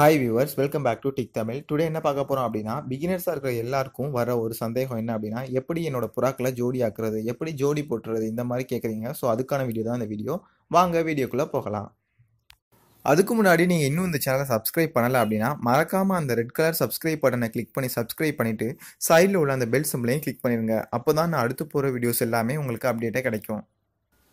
hi viewers welcome back to tick Tamil today என்ன பார்க்க போகிறோம் அப்படின்னா பிகினர்ஸாக இருக்கிற எல்லாருக்கும் வர ஒரு சந்தேகம் என்ன அப்படின்னா எப்படி என்னோட புறாக்களை ஜோடி ஆக்குறது எப்படி ஜோடி போட்டுறது இந்த மாதிரி கேட்குறீங்க ஸோ அதுக்கான வீடியோ தான் இந்த வீடியோ வாங்க வீடியோக்குள்ளே போகலாம் அதுக்கு முன்னாடி நீங்கள் இன்னும் இந்த சேனலை சப்ஸ்கிரைப் பண்ணலை அப்படின்னா மறக்காமல் அந்த ரெட் கலர் சப்ஸ்கிரைப் பட்டனை கிளிக் பண்ணி சப்ஸ்கிரைப் பண்ணிவிட்டு சைடில் உள்ள அந்த பெல் சிம்பிளையும் கிளிக் பண்ணிடுங்க அப்போ தான் நான் அடுத்து போகிற வீடியோஸ் எல்லாமே உங்களுக்கு அப்டேட்டாக கிடைக்கும்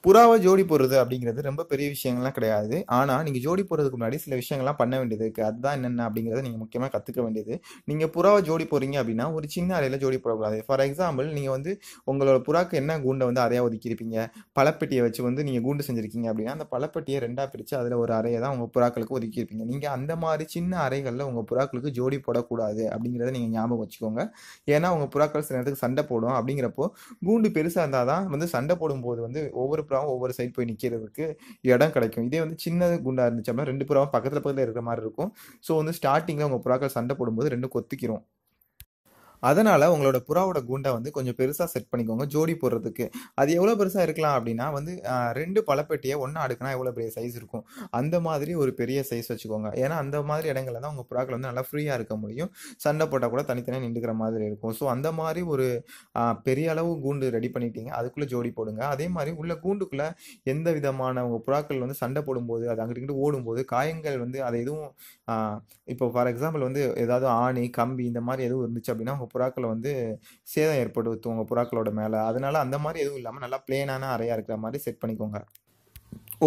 புறாவை ஜோடி போடுறது அப்படிங்கிறது ரொம்ப பெரிய விஷயங்கள்லாம் கிடையாது ஆனால் நீங்கள் ஜோடி போடுறதுக்கு முன்னாடி சில விஷயங்கள்லாம் பண்ண வேண்டியது இருக்குது அதுதான் என்னென்ன அப்படிங்கிறத நீங்கள் முக்கியமாக கற்றுக்க வேண்டியது நீங்கள் புறாவை ஜோடி போகிறீங்க அப்படின்னா ஒரு சின்ன அறையில் ஜோடி போடக்கூடாது ஃபார் எக்ஸாம்பிள் நீங்கள் வந்து உங்களோட புறாக்கு என்ன கூண்டை வந்து அறையாக ஒதுக்கியிருப்பீங்க பழப்பெட்டியை வச்சு வந்து நீங்கள் கூண்டு செஞ்சுருக்கீங்க அப்படின்னா அந்த பழப்பெட்டியை ரெண்டாக பிரித்து அதில் ஒரு அறையை தான் உங்கள் புறாக்களுக்கு ஒதுக்கியிருப்பீங்க நீங்கள் அந்த மாதிரி சின்ன அறைகளில் உங்கள் புறாக்களுக்கு ஜோடி போடக்கூடாது அப்படிங்கிறத நீங்கள் ஞாபகம் வச்சுக்கோங்க ஏன்னா உங்கள் புறாக்கள் சில நேரத்துக்கு சண்டை போடும் அப்படிங்கிறப்போ கூண்டு பெருசாக இருந்தால் தான் வந்து சண்டை போடும்போது வந்து ஒவ்வொரு புறாவும் ஒவ்வொரு சைடு போய் நிற்கிறதுக்கு இடம் கிடைக்கும் இதே வந்து சின்ன குண்டாக இருந்துச்சு அப்படின்னா ரெண்டு புறாவும் பக்கத்தில் பக்கத்தில் இருக்கிற மாதிரி இருக்கும் ஸோ வந்து ஸ்டார்டிங்கில் அவங்க புறாக்கள் சண்டை போடும்போது ரெண்டும் கொத்திக்கிறோம் அதனால் உங்களோட புறாவோட கூண்டை வந்து கொஞ்சம் பெருசாக செட் பண்ணிக்கோங்க ஜோடி போடுறதுக்கு அது எவ்வளோ பெருசாக இருக்கலாம் அப்படின்னா வந்து ரெண்டு பழப்பெட்டியை ஒன்றா அடுக்கினா எவ்வளோ பெரிய சைஸ் இருக்கும் அந்த மாதிரி ஒரு பெரிய சைஸ் வச்சுக்கோங்க ஏன்னா அந்த மாதிரி இடங்களில் தான் உங்கள் புறாக்கள் வந்து நல்லா ஃப்ரீயாக இருக்க முடியும் சண்டை போட்டால் கூட தனித்தனியாக நின்றுக்கிற மாதிரி இருக்கும் ஸோ அந்த மாதிரி ஒரு பெரிய அளவு கூண்டு ரெடி பண்ணிட்டீங்க அதுக்குள்ளே ஜோடி போடுங்க அதே மாதிரி உள்ள கூண்டுக்குள்ளே எந்த விதமான உங்கள் புறாக்கள் வந்து சண்டை போடும்போது அது அங்கிட்டு ஓடும்போது காயங்கள் வந்து அதை எதுவும் இப்போ ஃபார் எக்ஸாம்பிள் வந்து ஏதாவது ஆணி கம்பி இந்த மாதிரி எதுவும் இருந்துச்சு அப்படின்னா புறாக்களை வந்து சேதம் ஏற்படுத்தும் உங்கள் புறாக்களோட மேலே அதனால அந்த மாதிரி எதுவும் இல்லாமல் நல்லா பிளேனான அறையாக இருக்கிற மாதிரி செட் பண்ணிக்கோங்க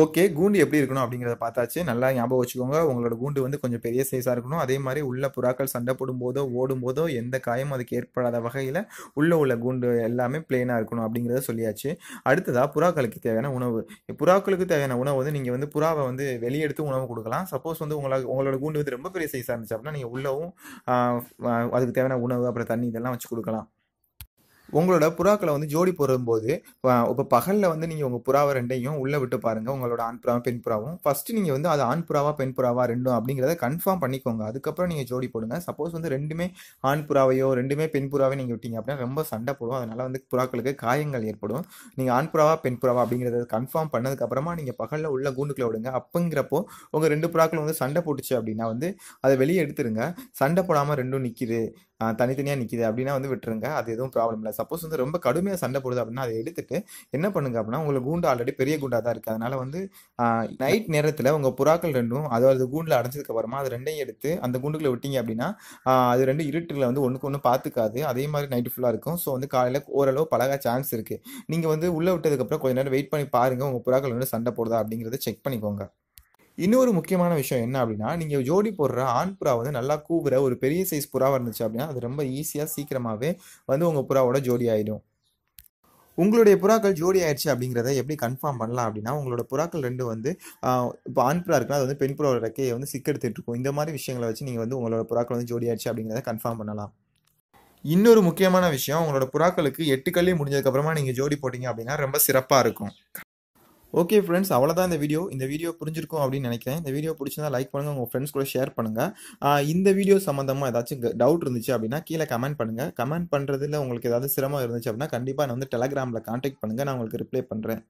ஓகே கூண்டு எப்படி இருக்கணும் அப்படிங்கிறத பார்த்தாச்சு நல்லா ஞாபகம் வச்சுக்கோங்க உங்களோட கூண்டு வந்து கொஞ்சம் பெரிய சைஸாக இருக்கணும் அதே மாதிரி உள்ள புறாக்கள் சண்டை போடும்போதோ ஓடும்போதோ எந்த காயமும் அதுக்கு ஏற்படாத வகையில் உள்ளே உள்ள கூண்டு எல்லாமே பிளெயினாக இருக்கணும் அப்படிங்கிறத சொல்லியாச்சு அடுத்ததாக புறாக்களுக்கு தேவையான உணவு புறாக்களுக்கு தேவையான உணவு வந்து நீங்கள் வந்து புறாவை வந்து வெளியெடுத்து உணவு கொடுக்கலாம் சப்போஸ் வந்து உங்களை உங்களோட கூண்டு வந்து ரொம்ப பெரிய சைஸாக இருந்துச்சு அப்படின்னா நீங்கள் உள்ளவும் அதுக்கு தேவையான உணவு அப்புறம் தண்ணி இதெல்லாம் வச்சு கொடுக்கலாம் உங்களோட புறாக்களை வந்து ஜோடி போடும்போது இப்போ பகலில் வந்து நீங்கள் உங்கள் புறாவை ரெண்டையும் உள்ளே விட்டு பாருங்கள் உங்களோட ஆண் புறாவும் பெண் புறாவும் ஃபஸ்ட்டு நீங்கள் வந்து அது ஆண் புறாவா பெண் புறாவா ரெண்டும் அப்படிங்கிறத கன்ஃபார்ம் பண்ணிக்கோங்க அதுக்கப்புறம் நீங்கள் ஜோடி போடுங்க சப்போஸ் வந்து ரெண்டுமே ஆண் புறாவையோ ரெண்டுமே பெண் புறாவே நீங்கள் விட்டீங்க அப்படின்னா ரொம்ப சண்டை போடும் அதனால் வந்து புறாக்களுக்கு காயங்கள் ஏற்படும் நீங்கள் ஆண் புறாவா பெண் புறாவா அப்படிங்கிறத கன்ஃபார்ம் பண்ணதுக்கப்புறமா நீங்கள் பகலில் உள்ள கூண்டுக்களை விடுங்க அப்போங்கிறப்போ உங்கள் ரெண்டு புறாக்களும் வந்து சண்டை போட்டுச்சு அப்படின்னா வந்து அதை வெளியே எடுத்துருங்க சண்டை போடாமல் ரெண்டும் நிற்கிது தனித்தனியாக நிற்கிது அப்படின்னா வந்து விட்டுருங்க அது எதுவும் ப்ராப்ளம் இல்லை சப்போஸ் வந்து ரொம்ப கடுமையாக சண்டை போடுது அப்படின்னா அதை எடுத்துட்டு என்ன பண்ணுங்க அப்படின்னா உங்களை கூண்டு ஆல்ரெடி பெரிய கூண்டாக தான் இருக்குது அதனால் வந்து நைட் நேரத்தில் உங்கள் புறாக்கள் ரெண்டும் அதாவது கூண்டில் அடைஞ்சதுக்கு அப்புறமா அது ரெண்டையும் எடுத்து அந்த கூண்டுக்குள்ள விட்டீங்க அப்படின்னா அது ரெண்டு இருட்டில் வந்து ஒன்றுக்கு ஒன்று பார்த்துக்காது அதே மாதிரி நைட்டு ஃபுல்லாக இருக்கும் ஸோ வந்து காலையில் ஓரளவு பழக சான்ஸ் இருக்குது நீங்கள் வந்து உள்ளே விட்டதுக்கப்புறம் கொஞ்சம் நேரம் வெயிட் பண்ணி பாருங்கள் உங்கள் புறாக்கள் வந்து சண்டை போடுதா அப்படிங்கிறத செக் பண்ணிக்கோங்க இன்னொரு முக்கியமான விஷயம் என்ன அப்படின்னா நீங்கள் ஜோடி போடுற ஆண் புறா வந்து நல்லா கூவுற ஒரு பெரிய சைஸ் புறாவாக இருந்துச்சு அப்படின்னா அது ரொம்ப ஈஸியாக சீக்கிரமாகவே வந்து உங்கள் புறாவோட ஜோடி ஆகிடும் உங்களுடைய புறாக்கள் ஜோடி ஆயிடுச்சு அப்படிங்கிறத எப்படி கன்ஃபார்ம் பண்ணலாம் அப்படின்னா உங்களோட புறாக்கள் ரெண்டு வந்து இப்போ ஆண் புறா இருக்கா அது வந்து பெண் புறாவோட ரெக்கையை வந்து சிக்கெடுத்துட்டு இருக்கும் இந்த மாதிரி விஷயங்களை வச்சு நீங்கள் வந்து உங்களோட புறாக்கள் வந்து ஜோடி ஆயிடுச்சு அப்படிங்கிறத கன்ஃபார்ம் பண்ணலாம் இன்னொரு முக்கியமான விஷயம் உங்களோட புறாக்களுக்கு எட்டு கல்லி முடிஞ்சதுக்கப்புறமா நீங்கள் ஜோடி போட்டிங்க அப்படின்னா ரொம்ப சிறப்பாக இருக்கும் ஓகே ஃப்ரெண்ட்ஸ் அவ்வளோதான் இந்த வீடியோ இந்த வீடியோ புரிஞ்சிருக்கும் அப்படின்னு நினைக்கிறேன் இந்த வீடியோ பிடிச்சிருந்தா லைக் பண்ணுங்கள் உங்கள் ஃப்ரெண்ட்ஸ் கூட ஷேர் பண்ணுங்கள் இந்த வீடியோ சம்மந்தமாக ஏதாச்சும் டவுட் இருந்துச்சு அப்படின்னா கீழே கமெண்ட் பண்ணுங்கள் கமெண்ட் பண்ணுறதுல உங்களுக்கு ஏதாவது சிரமம் இருந்துச்சு அப்படின்னா கண்டிப்பாக நான் வந்து டெலகிராமில் காண்டாக்ட் பண்ணுங்கள் நான் உங்களுக்கு ரிப்ளை பண்ணுறேன்